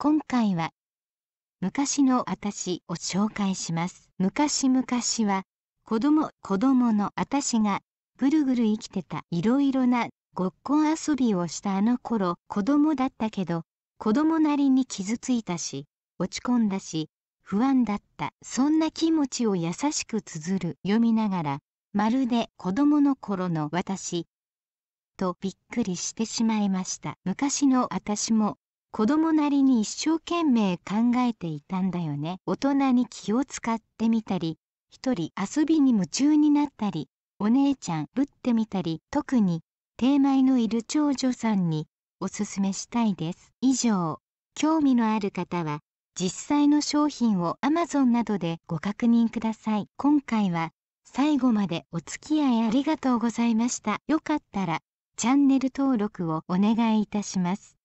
今回は昔の私しを紹介します昔々は子供子供の私がぐるぐる生きてたいろいろなごっこ遊びをしたあの頃子供だったけど子供なりに傷ついたし落ち込んだし不安だったそんな気持ちを優しく綴る読みながらまるで子供の頃の私とびっくりしてしまいました昔の私も子供なりに一生懸命考えていたんだよね大人に気を使ってみたり一人遊びに夢中になったりお姉ちゃんぶってみたり特に定米のいる長女さんにおすすめしたいです以上興味のある方は実際の商品を Amazon などでご確認ください今回は最後までお付き合いありがとうございましたよかったらチャンネル登録をお願いいたします